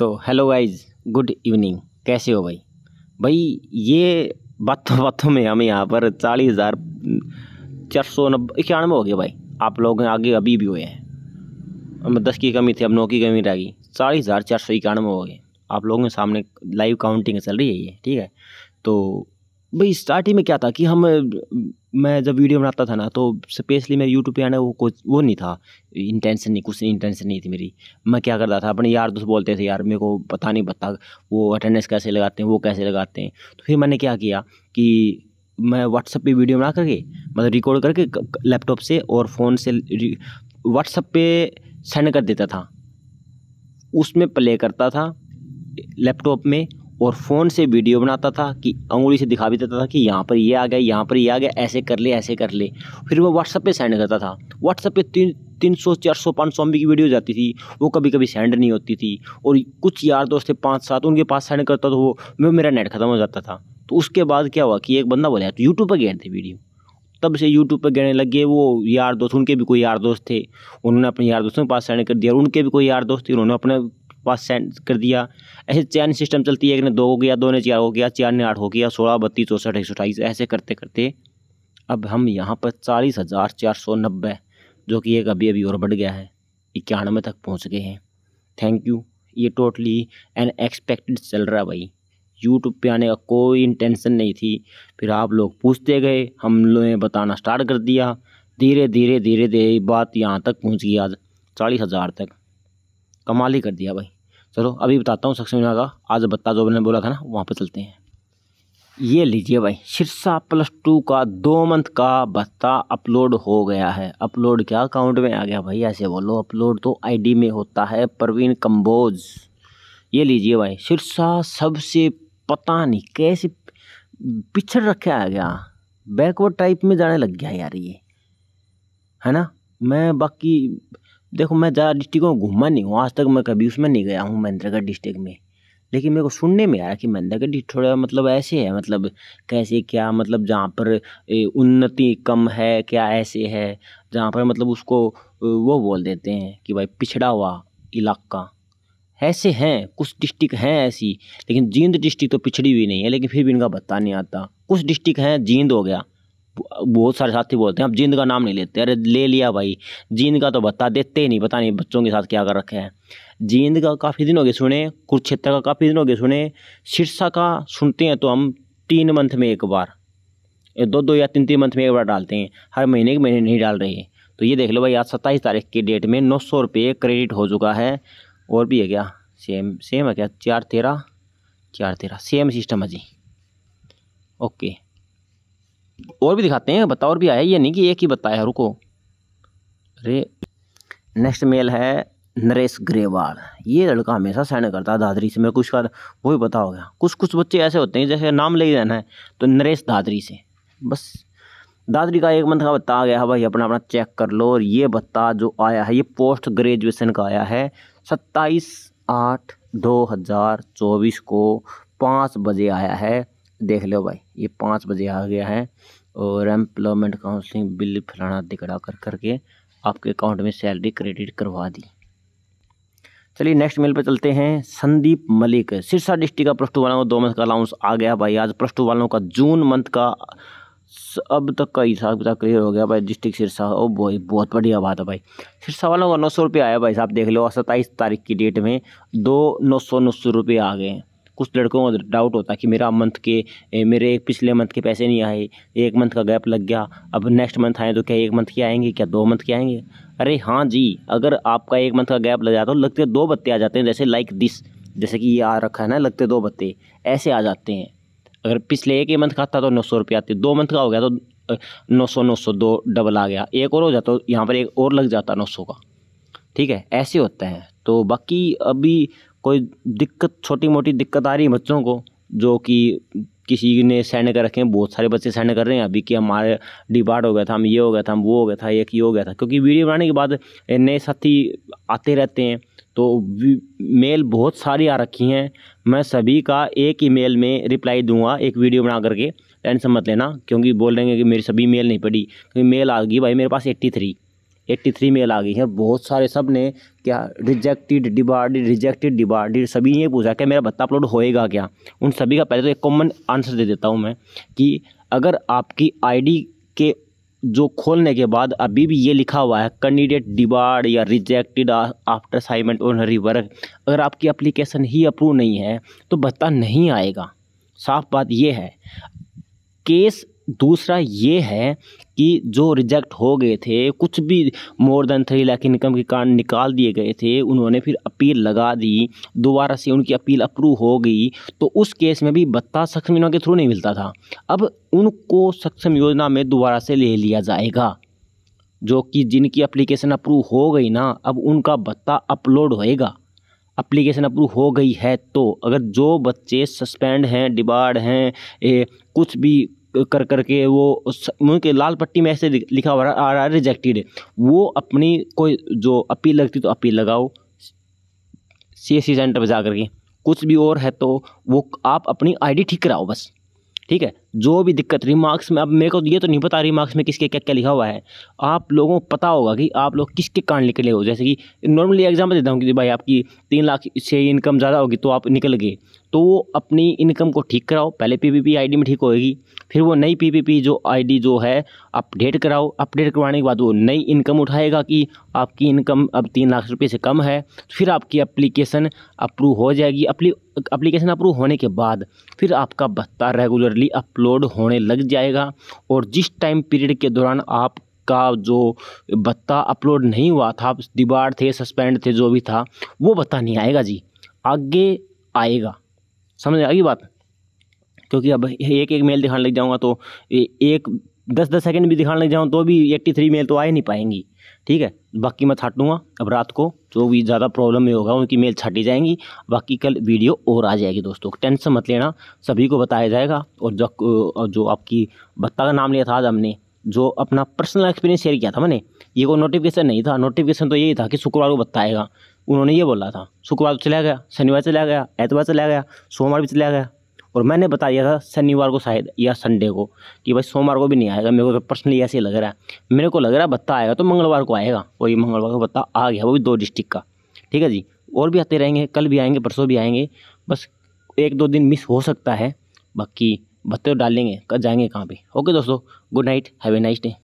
तो hello guys good evening कैसे हो भाई भाई ये बातों तो बातों में हमें यहाँ पर चालीस हज़ार चार सौ नब्बे इक्यानवे हो गए भाई आप लोग आगे अभी भी हुए हैं हम दस की कमी थी अब नौ की कमी रह गई चालीस हज़ार चार सौ इक्यानवे हो गए आप लोगों के सामने लाइव काउंटिंग चल रही है ये ठीक है तो भाई स्टार्टिंग में क्या था कि हम मैं जब वीडियो बनाता था ना तो स्पेशली मेरे यूट्यूब पे आना वो कुछ वो नहीं था इंटेंशन नहीं कुछ इंटेंशन नहीं थी मेरी मैं क्या करता था अपने यार दोस्त बोलते थे यार मेरे को पता नहीं पता वो अटेंडेंस कैसे लगाते हैं वो कैसे लगाते हैं तो फिर मैंने क्या किया कि मैं व्हाट्सअप पे वीडियो बना करके मतलब रिकॉर्ड करके लैपटॉप से और फ़ोन से व्हाट्सअप पे सेंड कर देता था उसमें प्ले करता था लैपटॉप में और फ़ोन से वीडियो बनाता था कि अंगुली से दिखा भी देता था कि यहाँ पर ये आ गया यहाँ पर ये आ गया ऐसे कर ले ऐसे कर ले फिर वो व्हाट्सअप पे सेंड करता था व्हाट्सअप पे तीन तीन सौ चार सौ पाँच सौ की वीडियो जाती थी वो कभी कभी सेंड नहीं होती थी और कुछ यार दोस्त थे पाँच सात उनके पास सेंड करता था वो वो मेरा नेट ख़त्म हो जाता था तो उसके बाद क्या हुआ कि एक बंदा बोला तो यूट्यूब पर गए थे वीडियो तब से यूट्यूब पर गिरने लगे वो यार दोस्त उनके भी कोई यार दोस्त थे उन्होंने अपने यार दोस्तों के पास सेंड कर दिया उनके भी कोई यार दोस्त थे उन्होंने अपने पास सेंड कर दिया ऐसे चैन सिस्टम चलती है एक ने दो हो गया दो ने चार हो गया चार ने आठ हो गया सोलह बत्तीस चौंसठ एक सौ अठाईस ऐसे करते करते अब हम यहाँ पर चालीस हज़ार चार सौ नब्बे जो कि एक अभी अभी और बढ़ गया है इक्यानवे तक पहुँच गए हैं थैंक यू ये टोटली अनएक्सपेक्टेड चल रहा भाई यूट्यूब पे आने का कोई इंटेंशन नहीं थी फिर आप लोग पूछते गए हम लोग ने बताना स्टार्ट कर दिया धीरे धीरे धीरे धीरे बात यहाँ तक पहुँच गई आज चालीस हज़ार तक कमाल ही कर दिया भाई चलो अभी बताता हूँ सक्सेना का आज बत्ता जो मैंने बोला था ना वहाँ पर चलते हैं ये लीजिए भाई शिरसा प्लस टू का दो मंथ का भत्ता अपलोड हो गया है अपलोड क्या अकाउंट में आ गया भाई ऐसे बोलो अपलोड तो आईडी में होता है प्रवीण कंबोज ये लीजिए भाई शिरसा सबसे पता नहीं कैसे पिछड़ रखे आ गया बैकवर्ड टाइप में जाने लग गया यार ये है ना मैं बाकी देखो मैं ज़्यादा डिस्ट्रिक्ट में घूमा नहीं हूँ आज तक मैं कभी उसमें नहीं गया हूँ महेंद्रगढ़ डिस्ट्रिक्ट में लेकिन मेरे को सुनने में आया कि महेंद्रगढ़ थोड़ा मतलब ऐसे है मतलब कैसे क्या मतलब जहाँ पर उन्नति कम है क्या ऐसे है जहाँ पर मतलब उसको वो बोल देते हैं कि भाई पिछड़ा हुआ इलाका ऐसे हैं कुछ डिस्ट्रिक्ट हैं ऐसी लेकिन जींद डिस्ट्रिक्ट तो पिछड़ी हुई नहीं है लेकिन फिर भी इनका पता नहीं आता कुछ डिस्ट्रिक्ट हैं जींद हो गया बहुत सारे साथी बोलते हैं अब जींद का नाम नहीं लेते अरे ले लिया भाई जींद का तो बता देते ही नहीं पता नहीं बच्चों के साथ क्या कर रखे हैं जींद का काफ़ी दिन हो गए सुने कुरुक्षेत्र का काफ़ी दिन हो गए सुने सिरसा का सुनते हैं तो हम तीन मंथ में एक बार दो दो या तीन तीन मंथ में एक बार डालते हैं हर महीने के महीने नहीं डाल रहे तो ये देख लो भाई आज सत्ताईस तारीख की डेट में नौ सौ रुपये क्रेडिट हो चुका है और भी है क्या सेम सेम है क्या चार तेरह चार तेरह सेम सिस्टम है जी ओके और भी दिखाते हैं बताओ और भी आया ये नहीं कि एक ही बताया रुको अरे नेक्स्ट मेल है नरेश ग्रेवाल ये लड़का हमेशा साइन करता है दादरी से मेरे कुछ का वो भी बता हो गया कुछ कुछ बच्चे ऐसे होते हैं जैसे नाम ले ही है तो नरेश दादरी से बस दादरी का एक मंथ का बता गया है भाई अपना अपना चेक कर लो और ये बता जो आया है ये पोस्ट ग्रेजुएशन का आया है सत्ताईस आठ दो हज़ार चौबीस को पाँच बजे आया है देख लो भाई ये पाँच बजे आ गया है और एम्प्लॉयमेंट काउंसलिंग बिल फलाना दिखड़ा कर करके आपके अकाउंट में सैलरी क्रेडिट करवा दी चलिए नेक्स्ट मेल पे चलते हैं संदीप मलिक सिरसा डिस्ट्रिक्ट का प्लस टू वालों का दो मंथ का अलाउंस आ गया भाई आज प्लस टू वालों का जून मंथ का अब तक का हिसाब किताब क्लियर हो गया भाई डिस्ट्रिक्ट सिरसा ओ भाई बहुत बढ़िया बात है भाई सिरसा वालों का नौ सौ रुपये आया भाई साहब देख लो सत्ताईस तारीख की डेट में दो नौ सौ नौ सौ रुपये आ गए हैं कुछ लड़कों को डाउट होता है कि मेरा मंथ के मेरे एक पिछले मंथ के पैसे नहीं आए एक मंथ का गैप लग गया अब नेक्स्ट मंथ आए तो क्या एक मंथ के आएंगे क्या दो मंथ के आएंगे अरे हाँ जी अगर आपका एक मंथ का गैप लग जाता तो लगते दो बत्ते आ जाते हैं जैसे लाइक दिस जैसे कि ये आ रखा है ना लगते दो बत्ते ऐसे आ जाते हैं अगर पिछले एक ही मंथ का आता तो नौ सौ रुपये आते दो मंथ का हो गया तो नौ सौ नौ सौ दो डबल आ गया एक और हो जाता तो यहाँ पर एक और लग जाता नौ सौ का ठीक है ऐसे होता है तो बाकी अभी कोई दिक्कत छोटी मोटी दिक्कत आ रही है बच्चों को जो कि किसी ने सेंड कर रखे हैं बहुत सारे बच्चे सेंड कर रहे हैं अभी कि हमारे डिबार्ट हो गया था हम ये हो गया था हम वो हो गया था एक ये हो गया था क्योंकि वीडियो बनाने के बाद नए साथी आते रहते हैं तो मेल बहुत सारी आ रखी हैं मैं सभी का एक ही मेल में रिप्लाई दूंगा एक वीडियो बना करके टेंशन मत लेना क्योंकि बोल रहे हैं कि मेरी सभी मेल नहीं पड़ी क्योंकि मेल आ गई भाई मेरे पास eighty three eighty three mail आ गई है बहुत सारे सब ने क्या रिजेक्टेड डिबार्डेड रिजेक्टेड डिबार्डेड सभी ने पूछा क्या मेरा भत्ता अपलोड होएगा क्या उन सभी का पहले तो एक कॉमन आंसर दे देता हूँ मैं कि अगर आपकी आईडी के जो खोलने के बाद अभी भी ये लिखा हुआ है कैंडिडेट डिबार्ड या rejected after assignment honorary work अगर आपकी अप्लीकेशन ही अप्रूव नहीं है तो भत्ता नहीं आएगा साफ बात यह है केस दूसरा ये है कि जो रिजेक्ट हो गए थे कुछ भी more than three lakh income के कारण निकाल दिए गए थे उन्होंने फिर अपील लगा दी दोबारा से उनकी अपील अप्रूव हो गई तो उस केस में भी बत्ता सक्षम योजना के थ्रू नहीं मिलता था अब उनको सक्षम योजना में दोबारा से ले लिया जाएगा जो कि जिनकी अप्लीकेशन अप्रूव हो गई ना अब उनका बत्ता अपलोड होएगा अप्लीकेशन अप्रूव हो गई है तो अगर जो बच्चे सस्पेंड हैं डिबार्ड हैं ए, कुछ भी कर करके वो मुँह के लाल पट्टी में ऐसे लिखा हुआ आ रहा है रिजेक्टेड वो अपनी कोई जो अपील लगती तो अपील लगाओ सी एस सी सेंटर पर जा करके कुछ भी और है तो वो आप अपनी आईडी ठीक कराओ बस ठीक है जो भी दिक्कत रिमार्क्स में अब मेरे को ये तो नहीं पता रिमार्क्स में किसके क्या क्या लिखा हुआ है आप लोगों को पता होगा कि आप लोग किसके कारण निकले हो जैसे कि नॉर्मली एग्जाम्पल देता हूँ कि भाई आपकी तीन लाख से इनकम ज़्यादा होगी तो आप निकल गए तो वो अपनी इनकम को ठीक कराओ पहले पी पी में ठीक होएगी फिर वो नई पीपीपी जो आईडी जो है अपडेट कराओ अपडेट करवाने के बाद वो नई इनकम उठाएगा कि आपकी इनकम अब तीन लाख रुपये से कम है फिर आपकी अप्लीकेशन अप्रूव हो जाएगी अप्लीकेशन अप्रूव होने के बाद फिर आपका भत्ता रेगुलरली अपलोड होने लग जाएगा और जिस टाइम पीरियड के दौरान आप का जो भत्ता अपलोड नहीं हुआ था दीवार थे सस्पेंड थे जो भी था वो भत्ता नहीं आएगा जी आगे आएगा समझ आएगी बात क्योंकि अब एक एक मेल दिखाने लग जाऊँगा तो एक दस दस सेकेंड भी दिखाने लग जाऊँ तो भी एट्टी थ्री मेल तो आ ही नहीं पाएंगी ठीक है बाकी मैं छाटूँगा अब रात को जो भी ज़्यादा प्रॉब्लम में होगा उनकी मेल छाटी जाएंगी बाकी कल वीडियो और आ जाएगी दोस्तों टेंशन मत लेना सभी को बताया जाएगा और जो जो आपकी भत्ता का नाम लिया था आज हमने जो अपना पर्सनल एक्सपीरियंस शेयर किया था मैंने ये कोई नोटिफिकेशन नहीं था नोटिफिकेशन तो यही था कि शुक्रवार को बताएगा उन्होंने ये बोला था शुक्रवार तो चला गया शनिवार चला गया एतवार चला गया सोमवार भी चला गया और मैंने बताया था शनिवार को शायद या संडे को कि भाई सोमवार को भी नहीं आएगा मेरे को तो पर्सनली ऐसे ही लग रहा है मेरे को लग रहा है भत्ता आएगा तो मंगलवार को आएगा और ये मंगलवार को बत्ता आ गया वो भी दो डिस्ट्रिक्ट का ठीक है जी और भी आते रहेंगे कल भी आएंगे परसों भी आएंगे बस एक दो दिन मिस हो सकता है बाकी भत्ते तो डालेंगे जाएंगे कहाँ पर ओके दोस्तों good night have a nice day